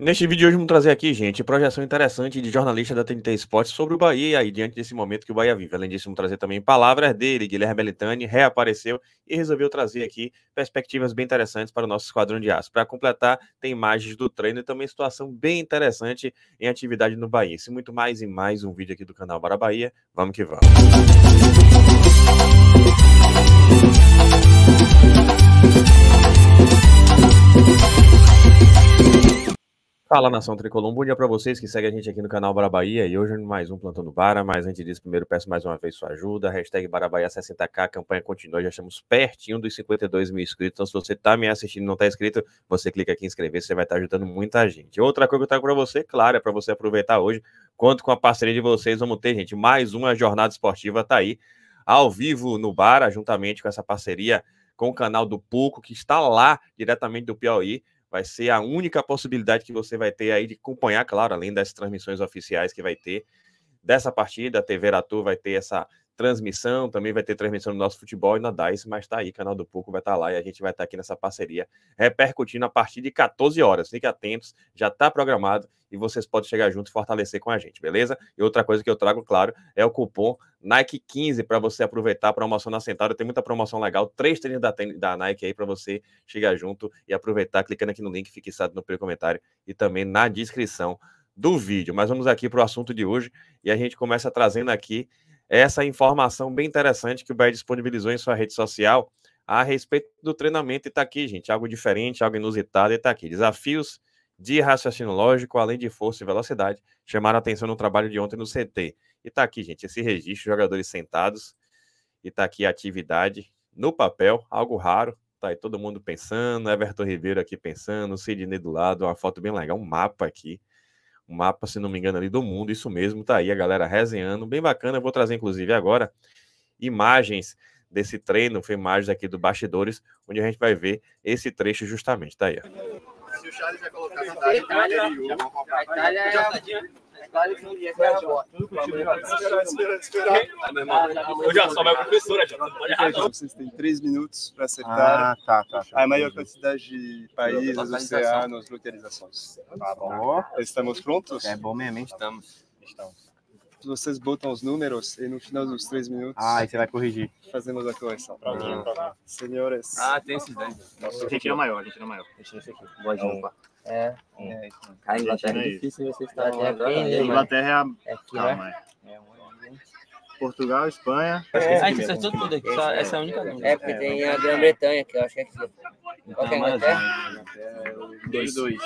Neste vídeo de hoje vamos trazer aqui, gente, projeção interessante de jornalista da TNT Esportes sobre o Bahia e aí, diante desse momento que o Bahia vive. Além disso, vamos trazer também palavras dele, Guilherme Belitani, reapareceu e resolveu trazer aqui perspectivas bem interessantes para o nosso esquadrão de aço. Para completar, tem imagens do treino e também situação bem interessante em atividade no Bahia. Isso muito mais e mais um vídeo aqui do canal Bara Bahia. Vamos que vamos. Fala nação tricolor, bom dia para vocês que seguem a gente aqui no canal Barabaia e hoje mais um plantando Bara, mas antes disso, primeiro peço mais uma vez sua ajuda, hashtag Barabaia60k, a campanha continua, já estamos pertinho dos 52 mil inscritos, então se você está me assistindo e não está inscrito, você clica aqui em inscrever, você vai estar tá ajudando muita gente. Outra coisa que eu trago para você, claro, é para você aproveitar hoje, conto com a parceria de vocês, vamos ter, gente, mais uma jornada esportiva tá aí, ao vivo no Bara, juntamente com essa parceria com o canal do Puco, que está lá diretamente do Piauí, vai ser a única possibilidade que você vai ter aí de acompanhar, claro, além das transmissões oficiais que vai ter dessa partida. A TV Aratu vai ter essa transmissão, também vai ter transmissão do nosso futebol e na DICE, mas tá aí, canal do Pouco vai estar tá lá e a gente vai estar tá aqui nessa parceria repercutindo a partir de 14 horas. Fique atentos, já tá programado e vocês podem chegar junto e fortalecer com a gente, beleza? E outra coisa que eu trago, claro, é o cupom Nike15 para você aproveitar a promoção na Centauro. Tem muita promoção legal, três treinos da, da Nike aí para você chegar junto e aproveitar clicando aqui no link fixado no primeiro comentário e também na descrição do vídeo. Mas vamos aqui para o assunto de hoje e a gente começa trazendo aqui essa informação bem interessante que o BED disponibilizou em sua rede social a respeito do treinamento. E está aqui, gente, algo diferente, algo inusitado. E está aqui: desafios de raciocínio lógico, além de força e velocidade, chamaram atenção no trabalho de ontem no CT. E está aqui, gente, esse registro, jogadores sentados. E está aqui a atividade no papel, algo raro, Tá aí todo mundo pensando, Everton Ribeiro aqui pensando, Sidney do lado, uma foto bem legal, um mapa aqui um mapa, se não me engano, ali do mundo. Isso mesmo, tá aí a galera resenhando. Bem bacana, eu vou trazer inclusive agora imagens desse treino, foi imagens aqui do bastidores, onde a gente vai ver esse trecho justamente. Tá aí, ó. Se o Charles vai colocar na Itália, Itália, Itália, Itália, Itália, Itália, Itália, Itália, Claro que não ia já sou minha professora, já. Vocês têm três minutos para acertar ah, tá, tá, tá, a maior quantidade de países, tá, tá, tá, oceanos, localizações. Tá bom. Estamos prontos? É bom mesmo, Estamos. Estamos. Vocês botam os números e no final dos três minutos. Ah, e você vai corrigir. Fazemos a correção. Pra mim, pra mim. Senhores. Ah, tem esses daí. A gente tira é maior, a gente tira é maior. A gente tira é esse aqui. Boa de então, é. é. A Inglaterra é, é difícil você estar até agora. A né, Inglaterra é a. É aqui, né? É Portugal, Espanha. É, a gente é. acertou tudo aqui, né? só, é essa é a única É, porque tem a Grã-Bretanha, que eu acho que é aqui. Qual que é a Inglaterra? Dois é o 2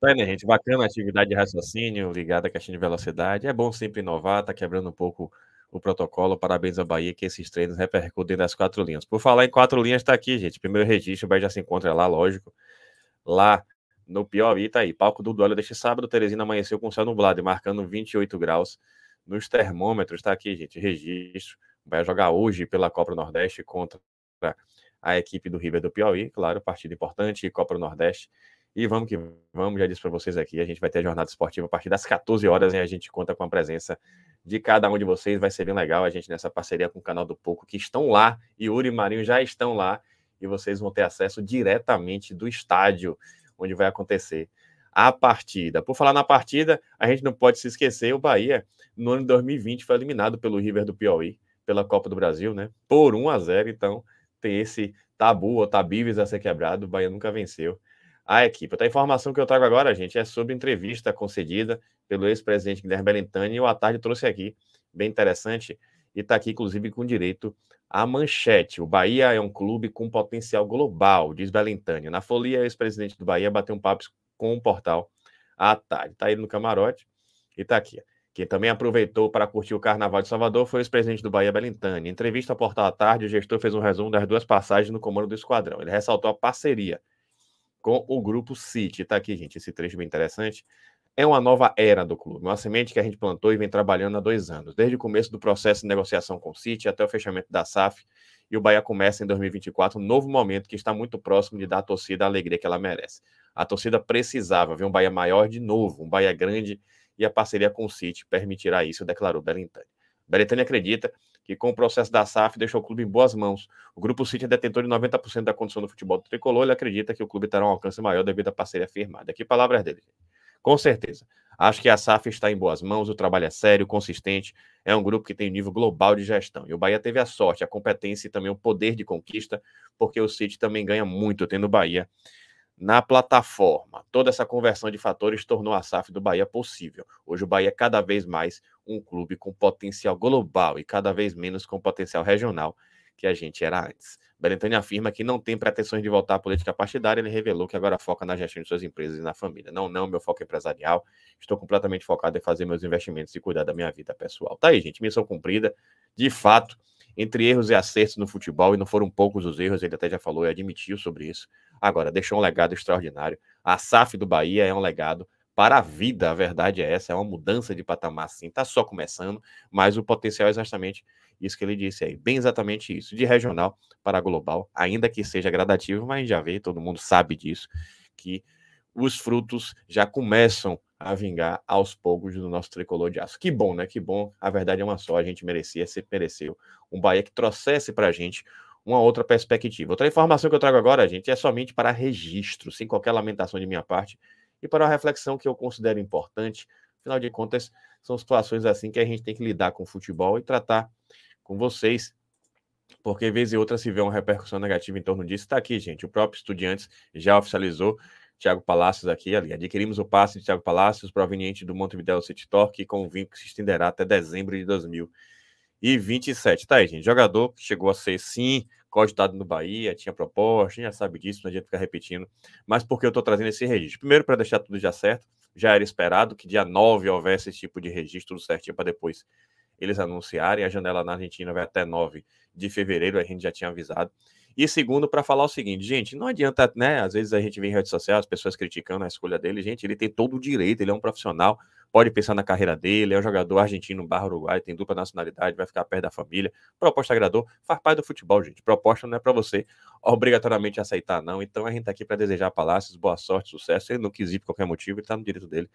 Tá, né, gente? Bacana a atividade de raciocínio ligada à caixinha de velocidade. É bom sempre inovar, tá quebrando um pouco o protocolo. Parabéns a Bahia, que esses treinos repercutem nas quatro linhas. Por falar em quatro linhas, está aqui, gente. Primeiro registro, o Bahia já se encontra lá, lógico. Lá no Piauí, tá aí. Palco do duelo deste sábado, Teresina amanheceu com o céu nublado e marcando 28 graus nos termômetros. Está aqui, gente. Registro. Vai jogar hoje pela Copa Nordeste contra a equipe do River do Piauí. Claro, partida importante, Copa Nordeste. E vamos que vamos, já disse para vocês aqui, a gente vai ter a jornada esportiva a partir das 14 horas e a gente conta com a presença de cada um de vocês. Vai ser bem legal a gente nessa parceria com o canal do Pouco, que estão lá. e e Marinho já estão lá e vocês vão ter acesso diretamente do estádio onde vai acontecer a partida. Por falar na partida, a gente não pode se esquecer, o Bahia, no ano de 2020, foi eliminado pelo River do Piauí, pela Copa do Brasil, né? Por 1 a 0 então tem esse tabu ou tabives a ser quebrado, o Bahia nunca venceu à equipe. A informação que eu trago agora, gente, é sobre entrevista concedida pelo ex-presidente Guilherme Belintani, e o Atarde trouxe aqui, bem interessante, e está aqui, inclusive, com direito à manchete. O Bahia é um clube com potencial global, diz Belintani. Na folia, o ex-presidente do Bahia bateu um papo com o portal à tarde. Está aí no camarote e está aqui. Quem também aproveitou para curtir o Carnaval de Salvador foi o ex-presidente do Bahia, Belintani. Em entrevista ao Portal à Tarde, o gestor fez um resumo das duas passagens no comando do esquadrão. Ele ressaltou a parceria com o grupo City. Tá aqui, gente, esse trecho bem interessante. É uma nova era do clube, uma semente que a gente plantou e vem trabalhando há dois anos, desde o começo do processo de negociação com o City até o fechamento da SAF. E o Bahia começa em 2024 um novo momento que está muito próximo de dar à torcida a alegria que ela merece. A torcida precisava ver um Bahia maior de novo, um Bahia grande, e a parceria com o City permitirá isso, declarou Belintani. Belintani acredita que com o processo da SAF deixou o clube em boas mãos. O Grupo City é detentor de 90% da condição do futebol do tricolor. Ele acredita que o clube terá um alcance maior devido à parceria firmada. Que palavras dele. Com certeza. Acho que a SAF está em boas mãos, o trabalho é sério, consistente, é um grupo que tem um nível global de gestão. E o Bahia teve a sorte, a competência e também o poder de conquista, porque o City também ganha muito tendo o Bahia na plataforma. Toda essa conversão de fatores tornou a SAF do Bahia possível. Hoje o Bahia é cada vez mais um clube com potencial global e cada vez menos com potencial regional que a gente era antes. Belintani afirma que não tem pretensões de voltar à política partidária. Ele revelou que agora foca na gestão de suas empresas e na família. Não, não, meu foco é empresarial. Estou completamente focado em fazer meus investimentos e cuidar da minha vida pessoal. Tá aí, gente. Missão cumprida. De fato, entre erros e acertos no futebol, e não foram poucos os erros, ele até já falou e admitiu sobre isso. Agora, deixou um legado extraordinário. A SAF do Bahia é um legado para a vida, a verdade é essa, é uma mudança de patamar, sim, está só começando, mas o potencial é exatamente isso que ele disse aí, bem exatamente isso, de regional para global, ainda que seja gradativo, mas já vê, todo mundo sabe disso, que os frutos já começam a vingar aos poucos do nosso tricolor de aço. Que bom, né? Que bom, a verdade é uma só, a gente merecia, se mereceu um Bahia que trouxesse para a gente uma outra perspectiva. Outra informação que eu trago agora, gente, é somente para registro, sem qualquer lamentação de minha parte, e para uma reflexão que eu considero importante. Afinal de contas, são situações assim que a gente tem que lidar com o futebol e tratar com vocês, porque vez e outra se vê uma repercussão negativa em torno disso. Está aqui, gente. O próprio Estudiantes já oficializou Thiago Palacios aqui, ali. Adquirimos o passe de Thiago Palacios, proveniente do Montevideo City Torque, com um vínculo que se estenderá até dezembro de 2027. Tá aí, gente. Jogador que chegou a ser, sim, cogitado no Bahia, tinha proposta, já sabe disso, não adianta ficar repetindo. Mas por que eu estou trazendo esse registro? Primeiro, para deixar tudo já certo, já era esperado que dia 9 houvesse esse tipo de registro certinho para depois eles anunciarem. A janela na Argentina vai até 9 de fevereiro, a gente já tinha avisado. E segundo, para falar o seguinte, gente, não adianta, né? Às vezes a gente vê em redes sociais as pessoas criticando a escolha dele. Gente, ele tem todo o direito, ele é um profissional, pode pensar na carreira dele, é um jogador argentino barra Uruguai, tem dupla nacionalidade, vai ficar perto da família. Proposta agradou, faz parte do futebol, gente. Proposta não é para você obrigatoriamente aceitar, não. Então a gente tá aqui para desejar Palácios, boa sorte, sucesso. Ele não quis ir por qualquer motivo, ele tá no direito dele.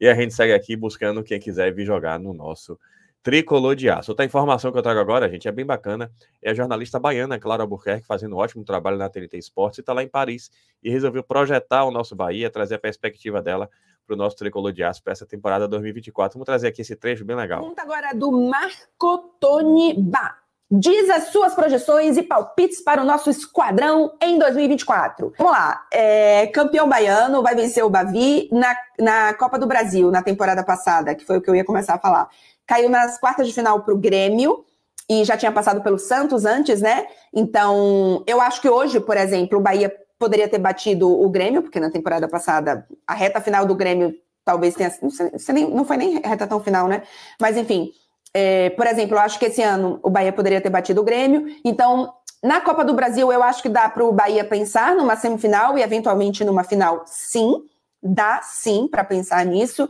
E a gente segue aqui buscando quem quiser vir jogar no nosso Tricolor de Aço. Outra informação que eu trago agora, gente, é bem bacana. É a jornalista baiana Clara Albuquerque fazendo um ótimo trabalho na TNT Esportes e está lá em Paris e resolveu projetar o nosso Bahia, trazer a perspectiva dela para o nosso Tricolor de Aço para essa temporada 2024. Vamos trazer aqui esse trecho bem legal. Conta agora do Marco Tony Bá. Diz as suas projeções e palpites para o nosso esquadrão em 2024. Vamos lá. É, campeão baiano vai vencer o Bavi na, na Copa do Brasil, na temporada passada, que foi o que eu ia começar a falar caiu nas quartas de final para o Grêmio e já tinha passado pelo Santos antes, né? Então, eu acho que hoje, por exemplo, o Bahia poderia ter batido o Grêmio, porque na temporada passada a reta final do Grêmio talvez tenha. Não, sei, não foi nem reta tão final, né? Mas enfim. É, por exemplo, eu acho que esse ano o Bahia poderia ter batido o Grêmio. Então, na Copa do Brasil, eu acho que dá para o Bahia pensar numa semifinal e eventualmente numa final, sim. Dá sim para pensar nisso.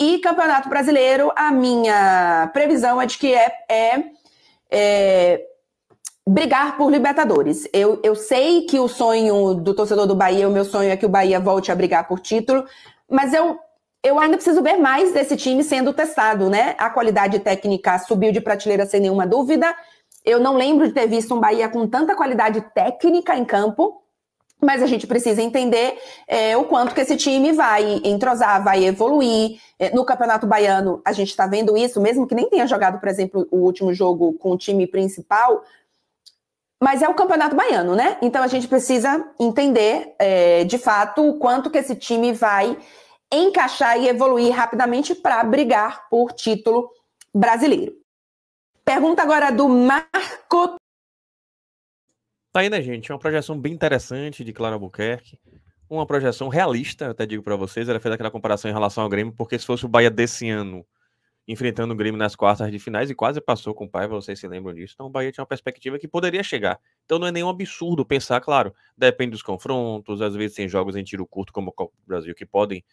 E Campeonato Brasileiro, a minha previsão é de que é, é, é brigar por Libertadores. Eu, eu sei que o sonho do torcedor do Bahia, o meu sonho é que o Bahia volte a brigar por título, mas eu, eu ainda preciso ver mais desse time sendo testado, né? A qualidade técnica subiu de prateleira sem nenhuma dúvida. Eu não lembro de ter visto um Bahia com tanta qualidade técnica em campo mas a gente precisa entender é, o quanto que esse time vai entrosar, vai evoluir. É, no Campeonato Baiano, a gente está vendo isso, mesmo que nem tenha jogado, por exemplo, o último jogo com o time principal, mas é o Campeonato Baiano, né? Então a gente precisa entender, é, de fato, o quanto que esse time vai encaixar e evoluir rapidamente para brigar por título brasileiro. Pergunta agora do Mar Tá aí, né, gente? É uma projeção bem interessante de Clara Albuquerque. Uma projeção realista, até digo para vocês. Ela fez aquela comparação em relação ao Grêmio, porque se fosse o Bahia desse ano enfrentando o Grêmio nas quartas de finais e quase passou com o Paiva, vocês se lembram disso. Então o Bahia tinha uma perspectiva que poderia chegar. Então não é nenhum absurdo pensar, claro, depende dos confrontos, às vezes tem jogos em tiro curto como o Copa do Brasil que podem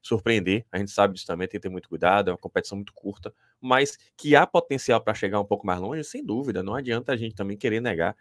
surpreender, a gente sabe disso também, tem que ter muito cuidado, é uma competição muito curta, mas que há potencial para chegar um pouco mais longe, sem dúvida, não adianta a gente também querer negar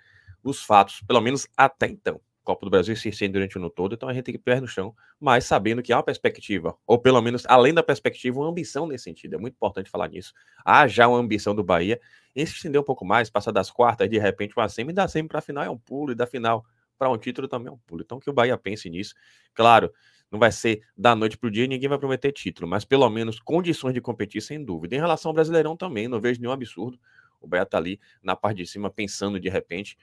os fatos, pelo menos até então. Copa do Brasil se estende durante o ano todo, então a gente tem que pé no chão, mas sabendo que há uma perspectiva, ou pelo menos além da perspectiva, uma ambição nesse sentido. É muito importante falar nisso. Há já uma ambição do Bahia em se estender um pouco mais, passar das quartas, de repente uma semi, da semi para a final é um pulo, e da final para um título também é um pulo. Então que o Bahia pense nisso. Claro, não vai ser da noite para o dia, ninguém vai prometer título, mas pelo menos condições de competir, sem dúvida. Em relação ao Brasileirão também, não vejo nenhum absurdo. O Bahia está ali na parte de cima pensando de repente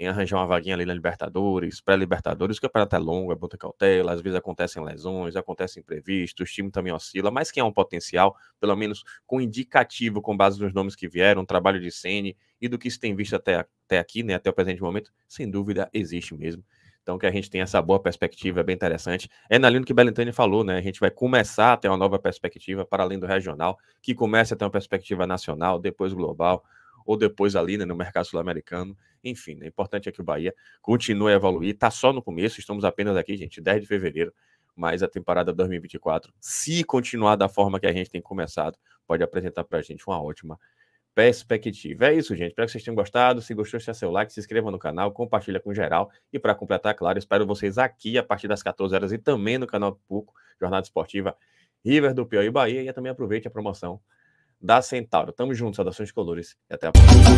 em arranjar uma vaguinha ali na Libertadores, pré-Libertadores, o campeonato é longo, é muita cautela, às vezes acontecem lesões, acontecem imprevistos, o time também oscila, mas quem é um potencial, pelo menos com indicativo, com base nos nomes que vieram, trabalho de Sene e do que se tem visto até, até aqui, né, até o presente momento, sem dúvida existe mesmo. Então, que a gente tenha essa boa perspectiva, é bem interessante. É na linha que Belentani falou, né? A gente vai começar a ter uma nova perspectiva para além do regional, que começa a ter uma perspectiva nacional, depois global, ou depois ali né, no mercado sul-americano. Enfim, o né, importante é que o Bahia continue a evoluir. Está só no começo, estamos apenas aqui, gente, 10 de fevereiro. Mas a temporada 2024, se continuar da forma que a gente tem começado, pode apresentar para a gente uma ótima perspectiva. É isso, gente. Espero que vocês tenham gostado. Se gostou, deixa seu like, se inscreva no canal, compartilha com geral. E para completar, claro, espero vocês aqui a partir das 14 horas e também no canal do Puco, Jornada Esportiva River do Piauí Bahia. E também aproveite a promoção da Centauro. Tamo junto, saudações colores e até a próxima.